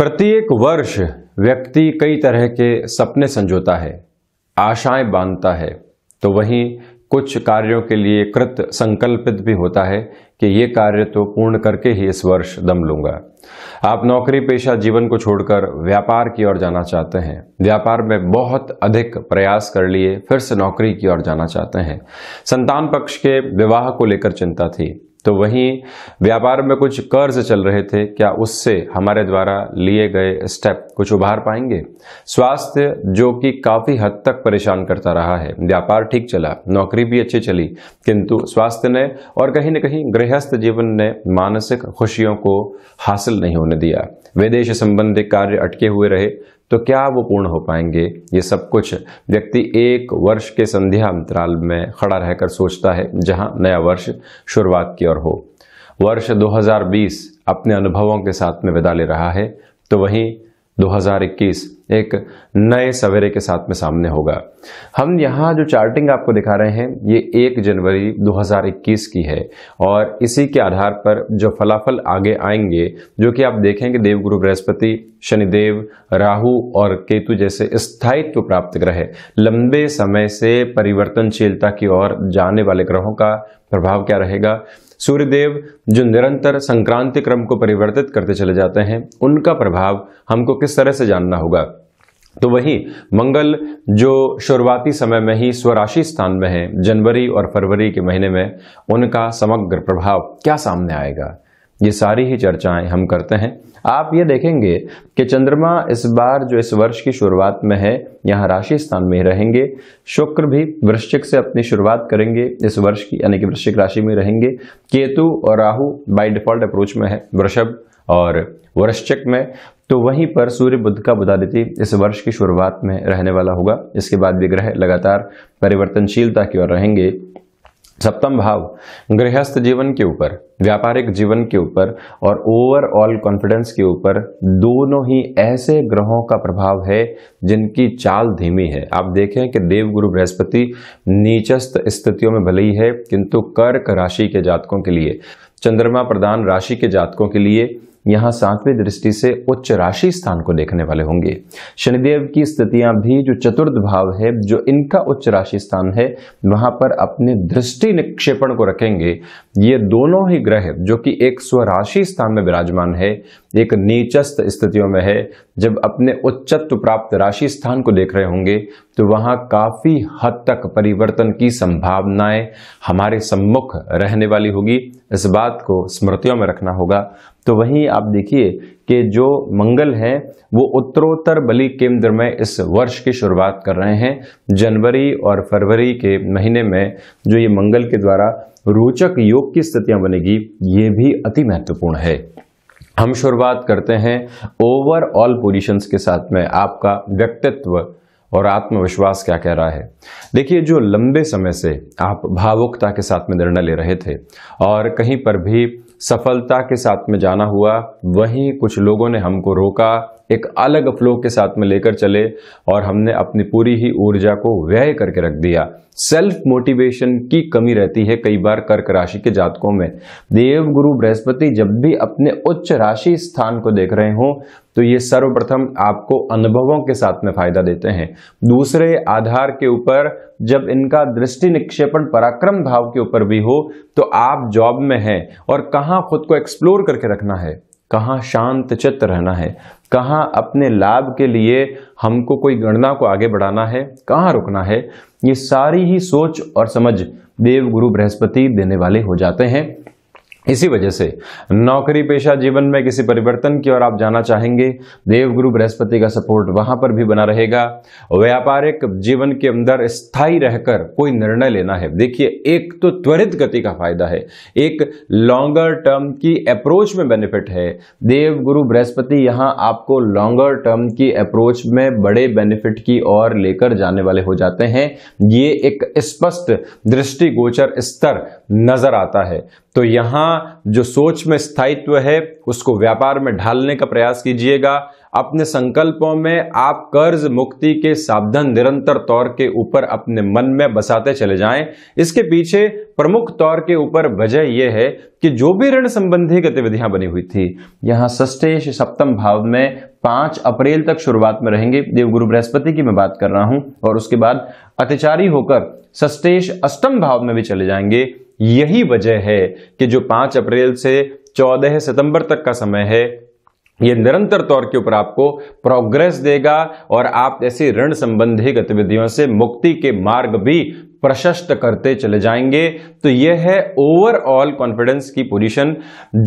प्रत्येक वर्ष व्यक्ति कई तरह के सपने संजोता है आशाएं बांधता है तो वहीं कुछ कार्यों के लिए कृत संकल्पित भी होता है कि ये कार्य तो पूर्ण करके ही इस वर्ष दम लूंगा आप नौकरी पेशा जीवन को छोड़कर व्यापार की ओर जाना चाहते हैं व्यापार में बहुत अधिक प्रयास कर लिए फिर से नौकरी की ओर जाना चाहते हैं संतान पक्ष के विवाह को लेकर चिंता थी तो वहीं व्यापार में कुछ कर्ज चल रहे थे क्या उससे हमारे द्वारा लिए गए स्टेप कुछ उभार पाएंगे स्वास्थ्य जो कि काफ़ी हद तक परेशान करता रहा है व्यापार ठीक चला नौकरी भी अच्छी चली किंतु स्वास्थ्य ने और कहीं ना कहीं गृहस्थ जीवन ने मानसिक खुशियों को हासिल नहीं होने दिया विदेश संबंधी कार्य अटके हुए रहे तो क्या वो पूर्ण हो पाएंगे ये सब कुछ व्यक्ति एक वर्ष के संध्या अंतराल में खड़ा रहकर सोचता है जहां नया वर्ष शुरुआत की ओर हो वर्ष 2020 अपने अनुभवों के साथ में विदा ले रहा है तो वहीं 2021 एक नए सवेरे के साथ में सामने होगा हम यहाँ जो चार्टिंग आपको दिखा रहे हैं ये एक जनवरी 2021 की है और इसी के आधार पर जो फलाफल आगे आएंगे जो कि आप देखेंगे देवगुरु बृहस्पति शनिदेव राहु और केतु जैसे स्थायित्व प्राप्त ग्रह लंबे समय से परिवर्तनशीलता की ओर जाने वाले ग्रहों का प्रभाव क्या रहेगा सूर्यदेव जो निरंतर संक्रांति क्रम को परिवर्तित करते चले जाते हैं उनका प्रभाव हमको किस तरह से जानना होगा तो वही मंगल जो शुरुआती समय में ही स्वराशि स्थान में है जनवरी और फरवरी के महीने में उनका समग्र प्रभाव क्या सामने आएगा ये सारी ही चर्चाएं हम करते हैं आप ये देखेंगे कि चंद्रमा इस बार जो इस वर्ष की शुरुआत में है यहाँ राशि स्थान में ही रहेंगे शुक्र भी वृश्चिक से अपनी शुरुआत करेंगे इस वर्ष की यानी कि वृश्चिक राशि में रहेंगे केतु और राहु बाय डिफॉल्ट अप्रोच में है वृषभ और वृश्चिक में तो वहीं पर सूर्य बुद्ध का बुधादित्य इस वर्ष की शुरुआत में रहने वाला होगा इसके बाद भी ग्रह लगातार परिवर्तनशीलता की ओर रहेंगे सप्तम भाव गृहस्थ जीवन के ऊपर व्यापारिक जीवन के ऊपर और ओवरऑल कॉन्फिडेंस के ऊपर दोनों ही ऐसे ग्रहों का प्रभाव है जिनकी चाल धीमी है आप देखें कि देवगुरु बृहस्पति नीचस्थ स्थितियों में भले ही है किंतु कर्क राशि के जातकों के लिए चंद्रमा प्रदान राशि के जातकों के लिए यहाँ सातवें दृष्टि से उच्च राशि स्थान को देखने वाले होंगे शनिदेव की स्थितियां भी जो चतुर्थ भाव है जो इनका उच्च राशि स्थान है वहां पर अपने दृष्टि निक्षेपण को रखेंगे ये दोनों ही ग्रह जो कि एक स्वराशि स्थान में विराजमान है एक नीचस्थ स्थितियों में है जब अपने उच्चत्व प्राप्त राशि स्थान को देख रहे होंगे तो वहां काफी हद तक परिवर्तन की संभावनाएं हमारे सम्मुख रहने वाली होगी इस बात को स्मृतियों में रखना होगा तो वहीं आप देखिए कि जो मंगल है वो उत्तरोत्तर बलि केंद्र में इस वर्ष की शुरुआत कर रहे हैं जनवरी और फरवरी के महीने में जो ये मंगल के द्वारा रोचक योग की स्थितियां बनेगी ये भी अति महत्वपूर्ण है हम शुरुआत करते हैं ओवरऑल पोजिशंस के साथ में आपका व्यक्तित्व और आत्मविश्वास क्या कह रहा है देखिए जो लंबे समय से आप भावुकता के साथ में निर्णय ले रहे थे और कहीं पर भी सफलता के साथ में जाना हुआ वहीं कुछ लोगों ने हमको रोका एक अलग फ्लो के साथ में लेकर चले और हमने अपनी पूरी ही ऊर्जा को व्यय करके रख दिया सेल्फ मोटिवेशन की कमी रहती है कई बार कर्क राशि के जातकों में देव गुरु बृहस्पति जब भी अपने उच्च राशि स्थान को देख रहे हों तो ये सर्वप्रथम आपको अनुभवों के साथ में फायदा देते हैं दूसरे आधार के ऊपर जब इनका दृष्टि निक्षेपण पराक्रम भाव के ऊपर भी हो तो आप जॉब में हैं और कहाँ खुद को एक्सप्लोर करके रखना है कहाँ शांत चित्त रहना है कहाँ अपने लाभ के लिए हमको कोई गणना को आगे बढ़ाना है कहाँ रुकना है ये सारी ही सोच और समझ देव गुरु बृहस्पति देने वाले हो जाते हैं इसी वजह से नौकरी पेशा जीवन में किसी परिवर्तन की ओर आप जाना चाहेंगे देवगुरु बृहस्पति का सपोर्ट वहां पर भी बना रहेगा व्यापारिक जीवन के अंदर स्थायी रहकर कोई निर्णय लेना है देखिए एक तो त्वरित गति का फायदा है एक लॉन्गर टर्म की अप्रोच में बेनिफिट है देवगुरु बृहस्पति यहां आपको लॉन्गर टर्म की अप्रोच में बड़े बेनिफिट की ओर लेकर जाने वाले हो जाते हैं ये एक स्पष्ट दृष्टिगोचर स्तर नजर आता है तो यहां जो सोच में स्थायित्व है उसको व्यापार में ढालने का प्रयास कीजिएगा अपने संकल्पों में आप कर्ज मुक्ति के सावधान निरंतर तौर के ऊपर अपने मन में बसाते चले जाएं इसके पीछे प्रमुख तौर के ऊपर वजह यह है कि जो भी ऋण संबंधी गतिविधियां बनी हुई थी यहां षष्टेश सप्तम भाव में पांच अप्रैल तक शुरुआत में रहेंगे देवगुरु बृहस्पति की मैं बात कर रहा हूं और उसके बाद अतिचारी होकर षष्टेश अष्टम भाव में भी चले जाएंगे यही वजह है कि जो पांच अप्रैल से चौदह सितंबर तक का समय है ये निरंतर तौर के ऊपर आपको प्रोग्रेस देगा और आप ऐसी ऋण संबंधी गतिविधियों से मुक्ति के मार्ग भी प्रशस्त करते चले जाएंगे तो यह है ओवरऑल कॉन्फिडेंस की पोजीशन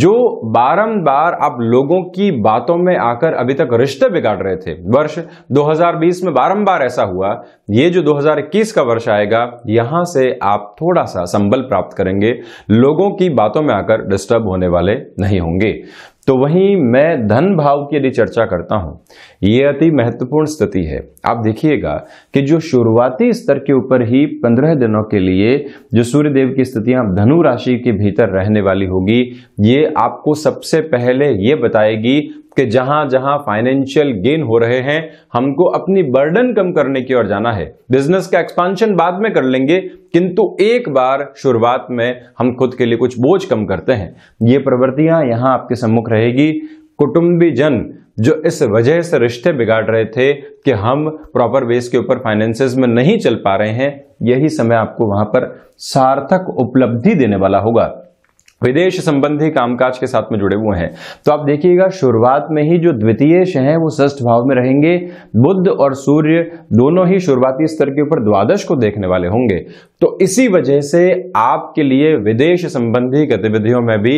जो बारंबार आप लोगों की बातों में आकर अभी तक रिश्ते बिगाड़ रहे थे वर्ष 2020 में बारंबार ऐसा हुआ ये जो 2021 का वर्ष आएगा यहां से आप थोड़ा सा संबल प्राप्त करेंगे लोगों की बातों में आकर डिस्टर्ब होने वाले नहीं होंगे तो वहीं मैं धन भाव की यदि चर्चा करता हूं ये अति महत्वपूर्ण स्थिति है आप देखिएगा कि जो शुरुआती स्तर के ऊपर ही पंद्रह दिनों के लिए जो सूर्य देव की स्थितियां धनु राशि के भीतर रहने वाली होगी ये आपको सबसे पहले ये बताएगी कि जहां जहां फाइनेंशियल गेन हो रहे हैं हमको अपनी बर्डन कम करने की ओर जाना है बिजनेस का एक्सपांशन बाद में कर लेंगे किंतु एक बार शुरुआत में हम खुद के लिए कुछ बोझ कम करते हैं ये प्रवृत्तियां यहां आपके सम्मुख रहेगी कुटुंबी जन जो इस वजह से रिश्ते बिगाड़ रहे थे कि हम प्रॉपर बेस के ऊपर फाइनेंसेस में नहीं चल पा रहे हैं यही समय आपको वहां पर सार्थक उपलब्धि देने वाला होगा विदेश संबंधी कामकाज के साथ में जुड़े हुए हैं तो आप देखिएगा शुरुआत में ही जो द्वितीय हैं वो ष्ठ भाव में रहेंगे बुद्ध और सूर्य दोनों ही शुरुआती स्तर के ऊपर द्वादश को देखने वाले होंगे तो इसी वजह से आपके लिए विदेश संबंधी गतिविधियों में भी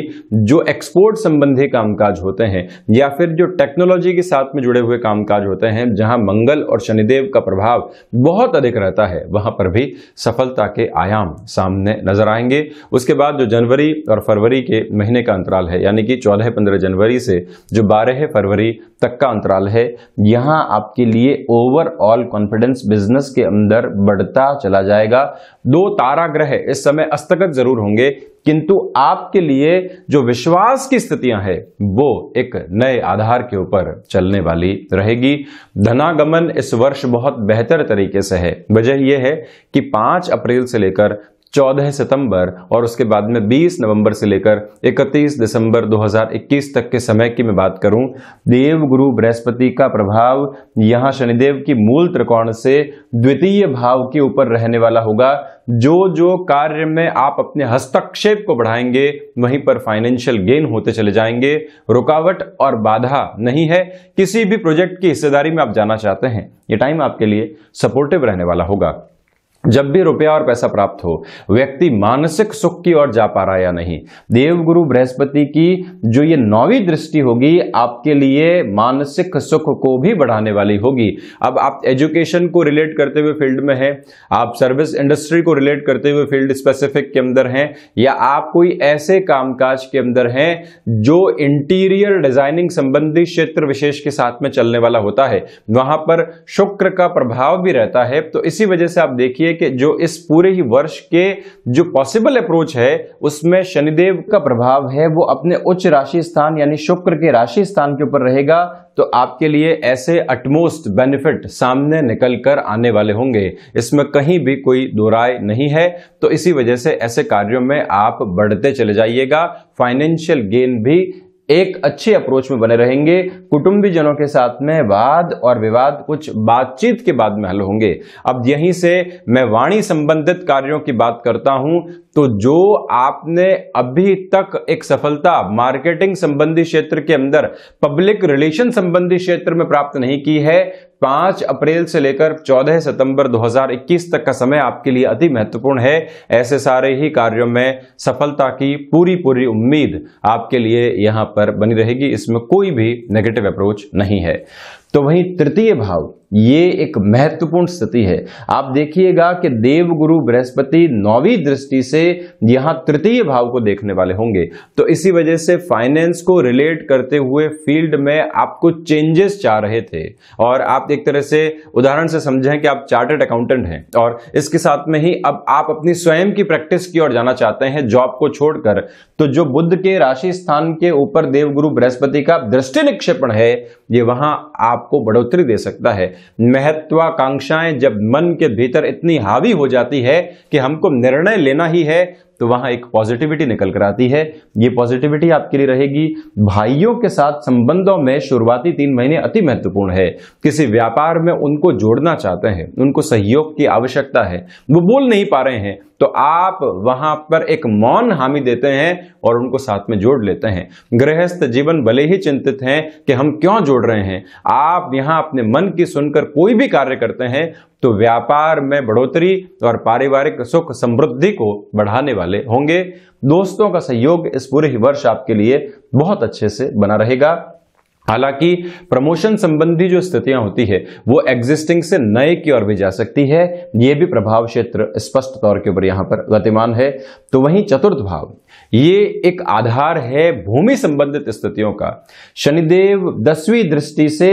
जो एक्सपोर्ट संबंधी कामकाज होते हैं या फिर जो टेक्नोलॉजी के साथ में जुड़े हुए कामकाज होते हैं जहां मंगल और शनिदेव का प्रभाव बहुत अधिक रहता है वहां पर भी सफलता के आयाम सामने नजर आएंगे उसके बाद जो जनवरी और फरवरी के महीने का अंतराल है यानी कि चौदह पंद्रह जनवरी से जो बारह फरवरी तक का अंतराल है यहां आपके लिए ओवरऑल कॉन्फिडेंस बिजनेस के अंदर बढ़ता चला जाएगा दो तारा ग्रह इस समय अस्तगत जरूर होंगे किंतु आपके लिए जो विश्वास की स्थितियां हैं वो एक नए आधार के ऊपर चलने वाली रहेगी धनागमन इस वर्ष बहुत बेहतर तरीके से है वजह यह है कि 5 अप्रैल से लेकर 14 सितंबर और उसके बाद में 20 नवंबर से लेकर 31 दिसंबर 2021 तक के समय की मैं बात करूं देव गुरु बृहस्पति का प्रभाव यहां शनिदेव की मूल त्रिकोण से द्वितीय भाव के ऊपर रहने वाला होगा जो जो कार्य में आप अपने हस्तक्षेप को बढ़ाएंगे वहीं पर फाइनेंशियल गेन होते चले जाएंगे रुकावट और बाधा नहीं है किसी भी प्रोजेक्ट की हिस्सेदारी में आप जाना चाहते हैं ये टाइम आपके लिए सपोर्टिव रहने वाला होगा जब भी रुपया और पैसा प्राप्त हो व्यक्ति मानसिक सुख की ओर जा पा रहा या नहीं देवगुरु बृहस्पति की जो ये नौवीं दृष्टि होगी आपके लिए मानसिक सुख को भी बढ़ाने वाली होगी अब आप एजुकेशन को रिलेट करते हुए फील्ड में हैं आप सर्विस इंडस्ट्री को रिलेट करते हुए फील्ड स्पेसिफिक के अंदर हैं या आप कोई ऐसे कामकाज के अंदर हैं जो इंटीरियर डिजाइनिंग संबंधी क्षेत्र विशेष के साथ में चलने वाला होता है वहां पर शुक्र का प्रभाव भी रहता है तो इसी वजह से आप देखिए कि जो इस पूरे ही वर्ष के जो पॉसिबल अप्रोच है उसमें शनिदेव का प्रभाव है वो अपने उच्च राशि स्थान यानी शुक्र के राशि स्थान के ऊपर रहेगा तो आपके लिए ऐसे अटमोस्ट बेनिफिट सामने निकल कर आने वाले होंगे इसमें कहीं भी कोई दो राय नहीं है तो इसी वजह से ऐसे कार्यों में आप बढ़ते चले जाइएगा फाइनेंशियल गेन भी एक अच्छे अप्रोच में बने रहेंगे कुटुंबीजनों के साथ में वाद और विवाद कुछ बातचीत के बाद में हल होंगे अब यहीं से मैं वाणी संबंधित कार्यों की बात करता हूं तो जो आपने अभी तक एक सफलता मार्केटिंग संबंधी क्षेत्र के अंदर पब्लिक रिलेशन संबंधी क्षेत्र में प्राप्त नहीं की है पांच अप्रैल से लेकर चौदह सितंबर 2021 तक का समय आपके लिए अति महत्वपूर्ण है ऐसे सारे ही कार्यों में सफलता की पूरी पूरी उम्मीद आपके लिए यहां पर बनी रहेगी इसमें कोई भी नेगेटिव अप्रोच नहीं है तो वहीं तृतीय भाव ये एक महत्वपूर्ण स्थिति है आप देखिएगा कि देव गुरु बृहस्पति नौवीं दृष्टि से यहां तृतीय भाव को देखने वाले होंगे तो इसी वजह से फाइनेंस को रिलेट करते हुए फील्ड में आपको चेंजेस चाह रहे थे और आप एक तरह से उदाहरण से समझें कि आप चार्टर्ड अकाउंटेंट हैं और इसके साथ में ही अब आप अपनी स्वयं की प्रैक्टिस की ओर जाना चाहते हैं जॉब को छोड़कर तो जो बुद्ध के राशि स्थान के ऊपर देवगुरु बृहस्पति का दृष्टि निक्षेपण है ये वहां आपको बढ़ोतरी दे सकता है महत्वाकांक्षाएं जब मन के भीतर इतनी हावी हो जाती है कि हमको निर्णय लेना ही है तो वहां एक पॉजिटिविटी निकल कर आती है ये पॉजिटिविटी आपके लिए रहेगी भाइयों के साथ संबंधों में शुरुआती तीन महीने अति महत्वपूर्ण है किसी व्यापार में उनको जोड़ना चाहते हैं उनको सहयोग की आवश्यकता है वो बोल नहीं पा रहे हैं तो आप वहां पर एक मौन हामी देते हैं और उनको साथ में जोड़ लेते हैं गृहस्थ जीवन भले ही चिंतित हैं कि हम क्यों जोड़ रहे हैं आप यहां अपने मन की सुनकर कोई भी कार्य करते हैं तो व्यापार में बढ़ोतरी और पारिवारिक सुख समृद्धि को बढ़ाने वाले होंगे दोस्तों का सहयोग इस पूरे ही वर्ष आपके लिए बहुत अच्छे से बना रहेगा हालांकि प्रमोशन संबंधी जो स्थितियां होती है वो एग्जिस्टिंग से नए की ओर भी जा सकती है ये भी प्रभाव क्षेत्र स्पष्ट तौर के ऊपर यहां पर गतिमान है तो वहीं चतुर्थ भाव ये एक आधार है भूमि संबंधित स्थितियों का शनिदेव दसवीं दृष्टि से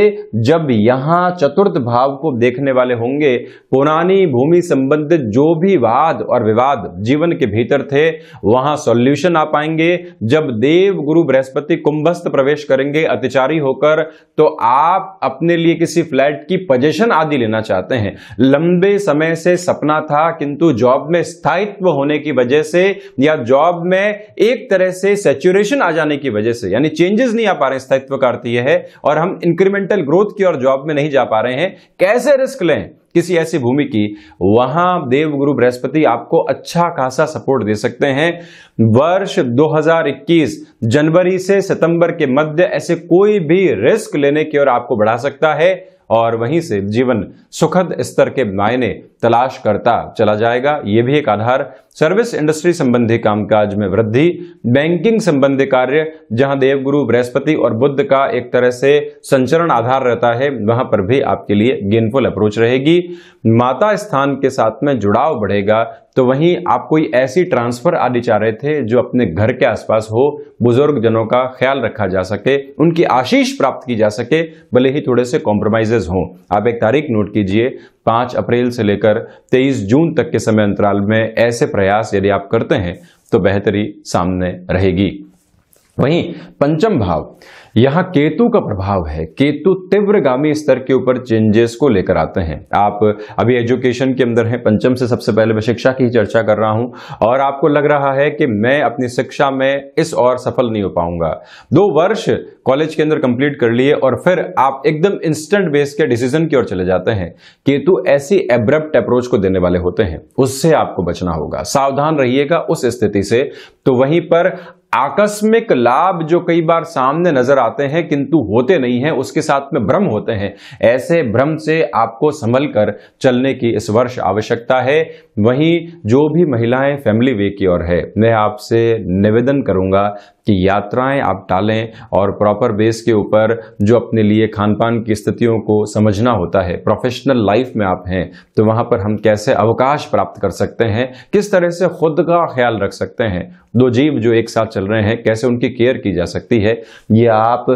जब यहां चतुर्थ भाव को देखने वाले होंगे पुरानी भूमि संबंधित जो भी वाद और विवाद जीवन के भीतर थे वहां सॉल्यूशन आ पाएंगे जब देव गुरु बृहस्पति कुंभस्थ प्रवेश करेंगे अतिचारी होकर तो आप अपने लिए किसी फ्लैट की पोजेशन आदि लेना चाहते हैं लंबे समय से सपना था किंतु जॉब में स्थायित्व होने की वजह से या जॉब में एक तरह से सेचुरेशन आ जाने की वजह से यानी चेंजेस नहीं आ पा रहे स्थायित्व का अर्थ यह है और हम इंक्रीमेंटल ग्रोथ की और जॉब में नहीं जा पा रहे हैं कैसे रिस्क लें किसी ऐसी भूमि की वहां देवगुरु बृहस्पति आपको अच्छा खासा सपोर्ट दे सकते हैं वर्ष 2021 जनवरी से सितंबर के मध्य ऐसे कोई भी रिस्क लेने की ओर आपको बढ़ा सकता है और वहीं से जीवन सुखद स्तर के मायने तलाश करता चला जाएगा ये भी एक आधार सर्विस इंडस्ट्री संबंधी कामकाज में वृद्धि बैंकिंग संबंधी कार्य जहां देवगुरु बृहस्पति और बुद्ध का एक तरह से संचरण आधार रहता है वहां पर भी आपके लिए गेनफुल अप्रोच रहेगी माता स्थान के साथ में जुड़ाव बढ़ेगा तो वहीं आप कोई ऐसी ट्रांसफ़र आदि चाह रहे थे जो अपने घर के आसपास हो बुजुर्ग जनों का ख्याल रखा जा सके उनकी आशीष प्राप्त की जा सके भले ही थोड़े से कॉम्प्रोमाइजेज हों आप एक तारीख नोट कीजिए पांच अप्रैल से लेकर तेईस जून तक के समय अंतराल में ऐसे प्रयास यदि आप करते हैं तो बेहतरी सामने रहेगी वहीं पंचम भाव यहां केतु का प्रभाव है केतु तीव्रगामी स्तर के ऊपर चेंजेस को लेकर आते हैं आप अभी एजुकेशन के अंदर हैं पंचम से सबसे पहले मैं शिक्षा की चर्चा कर रहा हूं और आपको लग रहा है कि मैं अपनी शिक्षा में इस और सफल नहीं हो पाऊंगा दो वर्ष कॉलेज के अंदर कंप्लीट कर लिए और फिर आप एकदम इंस्टेंट बेस के डिसीजन की ओर चले जाते हैं केतु ऐसी एब्रप्ट अप्रोच को देने वाले होते हैं उससे आपको बचना होगा सावधान रहिएगा उस स्थिति से तो वहीं पर आकस्मिक लाभ जो कई बार सामने नजर आते हैं किंतु होते नहीं हैं उसके साथ में भ्रम होते हैं ऐसे भ्रम से आपको संभल कर चलने की इस वर्ष आवश्यकता है वहीं जो भी महिलाएं फैमिली वे की ओर है मैं आपसे निवेदन करूंगा कि यात्राएं आप टालें और प्रॉपर बेस के ऊपर जो अपने लिए खान पान की स्थितियों को समझना होता है प्रोफेशनल लाइफ में आप हैं तो वहां पर हम कैसे अवकाश प्राप्त कर सकते हैं किस तरह से खुद का ख्याल रख सकते हैं दो जीव जो एक साथ चल रहे हैं कैसे उनकी केयर की जा सकती है ये आप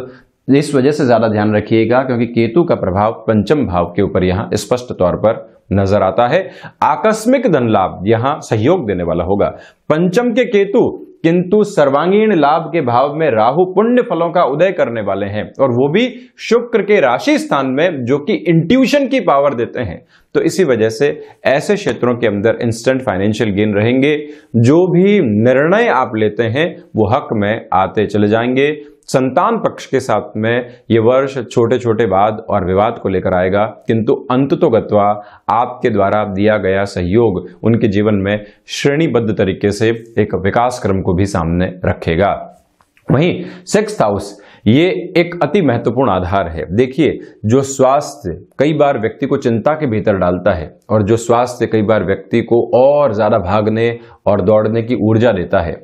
इस वजह से ज़्यादा ध्यान रखिएगा क्योंकि केतु का प्रभाव पंचम भाव के ऊपर यहाँ स्पष्ट तौर पर नजर आता है आकस्मिक धन लाभ यहां सहयोग देने वाला होगा पंचम के केतु किंतु सर्वांगीण लाभ के भाव में राहु पुण्य फलों का उदय करने वाले हैं और वो भी शुक्र के राशि स्थान में जो कि इंट्यूशन की पावर देते हैं तो इसी वजह से ऐसे क्षेत्रों के अंदर इंस्टेंट फाइनेंशियल गेन रहेंगे जो भी निर्णय आप लेते हैं वो हक में आते चले जाएंगे संतान पक्ष के साथ में ये वर्ष छोटे छोटे वाद और विवाद को लेकर आएगा किंतु अंत तो गत्वा आपके द्वारा दिया गया सहयोग उनके जीवन में श्रेणीबद्ध तरीके से एक विकास क्रम को भी सामने रखेगा वहीं सिक्स हाउस ये एक अति महत्वपूर्ण आधार है देखिए जो स्वास्थ्य कई बार व्यक्ति को चिंता के भीतर डालता है और जो स्वास्थ्य कई बार व्यक्ति को और ज़्यादा भागने और दौड़ने की ऊर्जा देता है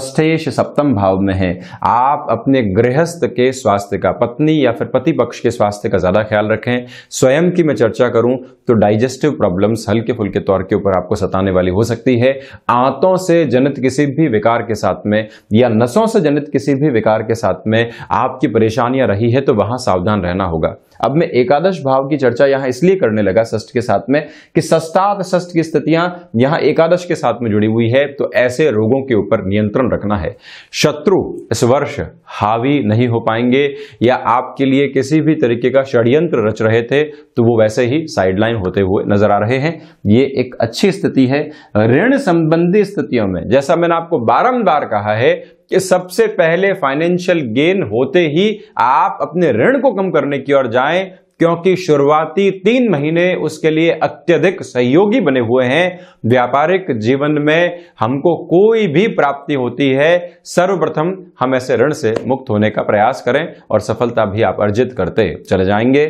ष्ठेश सप्तम भाव में है आप अपने गृहस्थ के स्वास्थ्य का पत्नी या फिर पति पक्ष के स्वास्थ्य का ज़्यादा ख्याल रखें स्वयं की मैं चर्चा करूं तो डाइजेस्टिव प्रॉब्लम्स हल्के फुल्के तौर के ऊपर आपको सताने वाली हो सकती है आंतों से जनित किसी भी विकार के साथ में या नसों से जनित किसी भी विकार के साथ में आपकी परेशानियां रही है तो वहां सावधान रहना होगा अब मैं एकादश भाव की चर्चा यहां इसलिए करने लगा सष्ट के साथ में कि सस्तात सष्ट की स्थितियां यहां एकादश के साथ में जुड़ी हुई है तो ऐसे रोगों के ऊपर नियंत्रण रखना है शत्रु इस वर्ष हावी नहीं हो पाएंगे या आपके लिए किसी भी तरीके का षड्यंत्र रच रहे थे तो वो वैसे ही साइडलाइन होते हुए नजर आ रहे हैं ये एक अच्छी स्थिति है ऋण संबंधी स्थितियों में जैसा मैंने आपको बारम्बार कहा है कि सबसे पहले फाइनेंशियल गेन होते ही आप अपने ऋण को कम करने की ओर जाएं क्योंकि शुरुआती तीन महीने उसके लिए अत्यधिक सहयोगी बने हुए हैं व्यापारिक जीवन में हमको कोई भी प्राप्ति होती है सर्वप्रथम हम ऐसे ऋण से मुक्त होने का प्रयास करें और सफलता भी आप अर्जित करते चले जाएंगे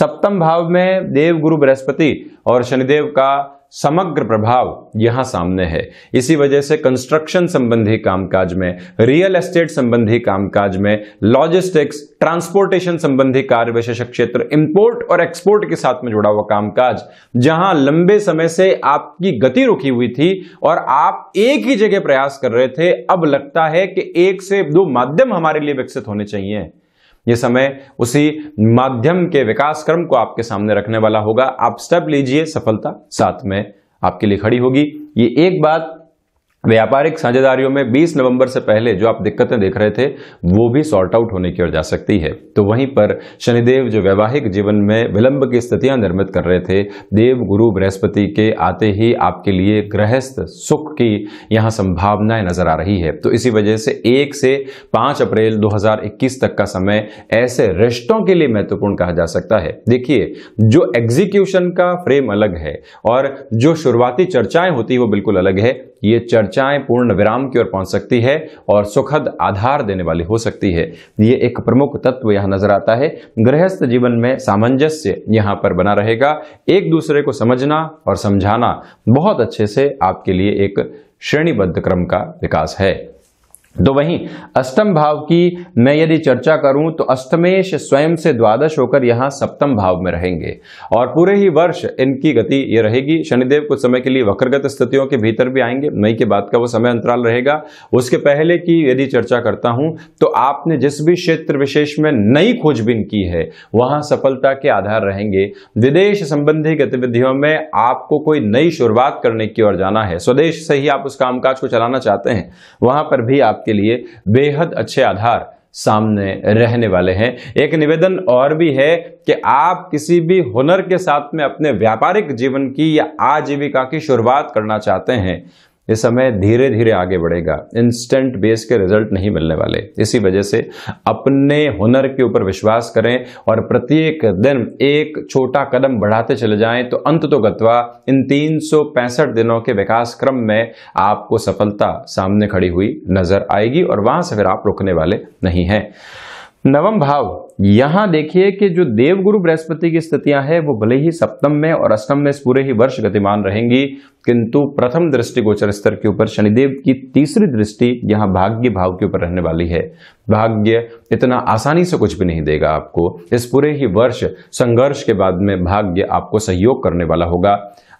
सप्तम भाव में देव गुरु बृहस्पति और शनिदेव का समग्र प्रभाव यहां सामने है इसी वजह से कंस्ट्रक्शन संबंधी कामकाज में रियल एस्टेट संबंधी कामकाज में लॉजिस्टिक्स ट्रांसपोर्टेशन संबंधी कार्य विशेष क्षेत्र इंपोर्ट और एक्सपोर्ट के साथ में जुड़ा हुआ कामकाज जहां लंबे समय से आपकी गति रुकी हुई थी और आप एक ही जगह प्रयास कर रहे थे अब लगता है कि एक से दो माध्यम हमारे लिए विकसित होने चाहिए ये समय उसी माध्यम के विकास क्रम को आपके सामने रखने वाला होगा आप स्टेप लीजिए सफलता साथ में आपके लिए खड़ी होगी ये एक बात व्यापारिक साझेदारियों में 20 नवंबर से पहले जो आप दिक्कतें देख रहे थे वो भी सॉर्ट आउट होने की ओर जा सकती है तो वहीं पर शनिदेव जो वैवाहिक जीवन में विलंब की स्थितियां निर्मित कर रहे थे देव गुरु बृहस्पति के आते ही आपके लिए गृहस्थ सुख की यहां संभावनाएं नजर आ रही है तो इसी वजह से एक से पांच अप्रैल दो तक का समय ऐसे रिश्तों के लिए महत्वपूर्ण कहा जा सकता है देखिए जो एग्जीक्यूशन का फ्रेम अलग है और जो शुरुआती चर्चाएं होती है वो बिल्कुल अलग है ये चर्चाएं पूर्ण विराम की ओर पहुंच सकती है और सुखद आधार देने वाली हो सकती है ये एक प्रमुख तत्व यहाँ नजर आता है गृहस्थ जीवन में सामंजस्य यहाँ पर बना रहेगा एक दूसरे को समझना और समझाना बहुत अच्छे से आपके लिए एक श्रेणीबद्ध क्रम का विकास है तो वहीं अष्टम भाव की मैं यदि चर्चा करूं तो अष्टमेश स्वयं से द्वादश होकर यहां सप्तम भाव में रहेंगे और पूरे ही वर्ष इनकी गति ये रहेगी शनिदेव कुछ समय के लिए वक्रगत स्थितियों के भीतर भी आएंगे मई के बाद का वो समय अंतराल रहेगा उसके पहले की यदि चर्चा करता हूं तो आपने जिस भी क्षेत्र विशेष में नई खोजबीन की है वहां सफलता के आधार रहेंगे विदेश संबंधी गतिविधियों में आपको कोई नई शुरुआत करने की ओर जाना है स्वदेश से ही आप उस कामकाज को चलाना चाहते हैं वहां पर भी आप के लिए बेहद अच्छे आधार सामने रहने वाले हैं एक निवेदन और भी है कि आप किसी भी हुनर के साथ में अपने व्यापारिक जीवन की या आजीविका की शुरुआत करना चाहते हैं ये समय धीरे धीरे आगे बढ़ेगा इंस्टेंट बेस के रिजल्ट नहीं मिलने वाले इसी वजह से अपने हुनर के ऊपर विश्वास करें और प्रत्येक दिन एक छोटा कदम बढ़ाते चले जाएं तो अंत तो गतवा इन तीन दिनों के विकास क्रम में आपको सफलता सामने खड़ी हुई नजर आएगी और वहां से फिर आप रुकने वाले नहीं हैं नवम भाव यहां देखिए कि जो देवगुरु बृहस्पति की स्थितियां हैं वो भले ही सप्तम में और अष्टम में इस पूरे ही वर्ष गतिमान रहेंगी किंतु प्रथम दृष्टि गोचर स्तर के ऊपर शनिदेव की तीसरी दृष्टि यहां भाग्य भाव के ऊपर रहने वाली है भाग्य इतना आसानी से कुछ भी नहीं देगा आपको इस पूरे ही वर्ष संघर्ष के बाद में भाग्य आपको सहयोग करने वाला होगा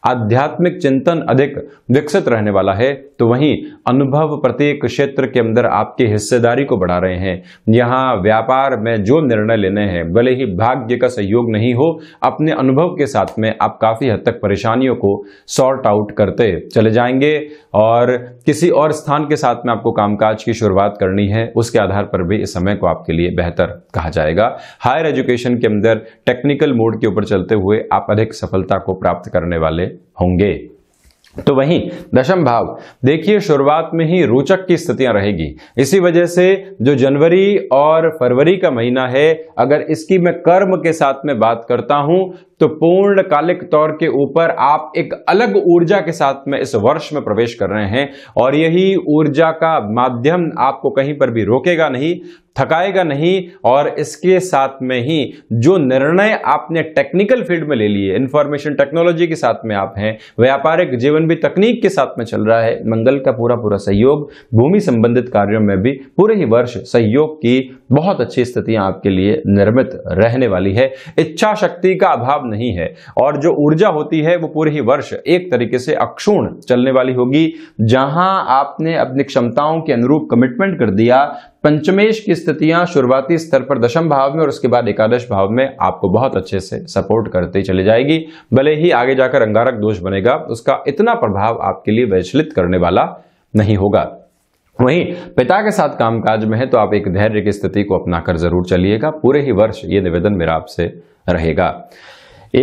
आध्यात्मिक चिंतन अधिक विकसित रहने वाला है तो वहीं अनुभव प्रत्येक क्षेत्र के अंदर आपकी हिस्सेदारी को बढ़ा रहे हैं यहाँ व्यापार में जो निर्णय लेने हैं भले ही भाग्य का सहयोग नहीं हो अपने अनुभव के साथ में आप काफ़ी हद तक परेशानियों को सॉर्ट आउट करते चले जाएंगे और किसी और स्थान के साथ में आपको कामकाज की शुरुआत करनी है उसके आधार पर भी इस समय को आपके लिए बेहतर कहा जाएगा हायर एजुकेशन के अंदर टेक्निकल मोड के ऊपर चलते हुए आप अधिक सफलता को प्राप्त करने वाले होंगे तो वहीं दशम भाव देखिए शुरुआत में ही रोचक की स्थितियां रहेगी इसी वजह से जो जनवरी और फरवरी का महीना है अगर इसकी मैं कर्म के साथ में बात करता हूं तो पूर्ण कालिक तौर के ऊपर आप एक अलग ऊर्जा के साथ में इस वर्ष में प्रवेश कर रहे हैं और यही ऊर्जा का माध्यम आपको कहीं पर भी रोकेगा नहीं थकाएगा नहीं और इसके साथ में ही जो निर्णय आपने टेक्निकल फील्ड में ले लिए इंफॉर्मेशन टेक्नोलॉजी के साथ में आप हैं व्यापारिक जीवन भी तकनीक के साथ में चल रहा है मंगल का पूरा पूरा सहयोग भूमि संबंधित कार्यों में भी पूरे ही वर्ष सहयोग की बहुत अच्छी स्थितियां आपके लिए निर्मित रहने वाली है इच्छा शक्ति का अभाव नहीं है और जो ऊर्जा होती है वो पूरे ही वर्ष एक तरीके से अक्षुण चलने वाली होगी जहां आपने अपनी क्षमताओं के अनुरूप कमिटमेंट कर दिया पंचमेश की स्थितियां शुरुआती स्तर पर दशम भाव में और उसके बाद एकादश भाव में आपको बहुत अच्छे से सपोर्ट करते चली जाएगी भले ही आगे जाकर अंगारक दोष बनेगा उसका इतना प्रभाव आपके लिए वैचलित करने वाला नहीं होगा वहीं पिता के साथ कामकाज में है तो आप एक धैर्य की स्थिति को अपनाकर जरूर चलिएगा पूरे ही वर्ष ये निवेदन मेरा आपसे रहेगा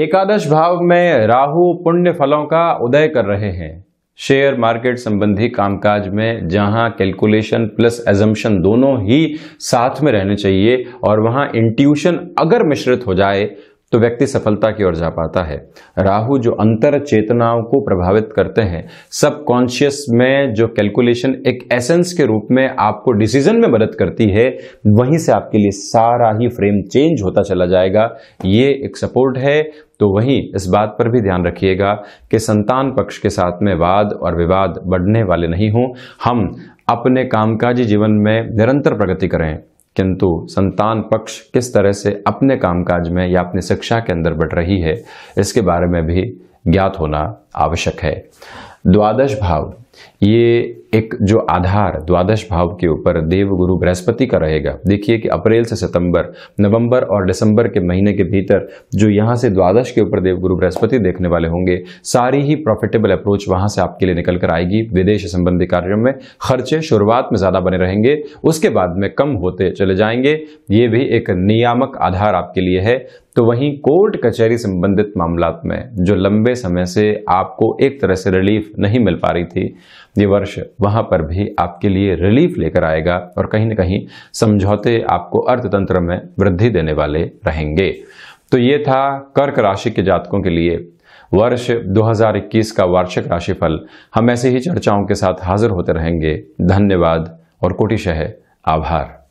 एकादश भाव में राहु पुण्य फलों का उदय कर रहे हैं शेयर मार्केट संबंधी कामकाज में जहां कैलकुलेशन प्लस एजम्पन दोनों ही साथ में रहने चाहिए और वहां इंट्यूशन अगर मिश्रित हो जाए तो व्यक्ति सफलता की ओर जा पाता है राहु जो अंतर चेतनाओं को प्रभावित करते हैं सब कॉन्शियस में जो कैलकुलेशन एक एसेंस के रूप में आपको डिसीजन में मदद करती है वहीं से आपके लिए सारा ही फ्रेम चेंज होता चला जाएगा ये एक सपोर्ट है तो वहीं इस बात पर भी ध्यान रखिएगा कि संतान पक्ष के साथ में वाद और विवाद बढ़ने वाले नहीं हों हम अपने कामकाजी जीवन में निरंतर प्रगति करें किंतु संतान पक्ष किस तरह से अपने कामकाज में या अपनी शिक्षा के अंदर बढ़ रही है इसके बारे में भी ज्ञात होना आवश्यक है द्वादश भाव ये एक जो आधार द्वादश भाव के ऊपर देव गुरु बृहस्पति का रहेगा देखिए कि अप्रैल से सितंबर नवंबर और दिसंबर के महीने के भीतर जो यहाँ से द्वादश के ऊपर देव गुरु बृहस्पति देखने वाले होंगे सारी ही प्रॉफिटेबल अप्रोच वहाँ से आपके लिए निकल कर आएगी विदेश संबंधी कार्यों में खर्चे शुरुआत में ज़्यादा बने रहेंगे उसके बाद में कम होते चले जाएंगे ये भी एक नियामक आधार आपके लिए है तो वहीं कोर्ट कचहरी संबंधित मामला में जो लंबे समय से आपको एक तरह से रिलीफ नहीं मिल पा रही थी ये वर्ष वहां पर भी आपके लिए रिलीफ लेकर आएगा और कहीं ना कहीं समझौते आपको अर्थतंत्र में वृद्धि देने वाले रहेंगे तो ये था कर्क राशि के जातकों के लिए वर्ष 2021 का वार्षिक राशिफल हम ऐसे ही चर्चाओं के साथ हाजिर होते रहेंगे धन्यवाद और कोटिशह आभार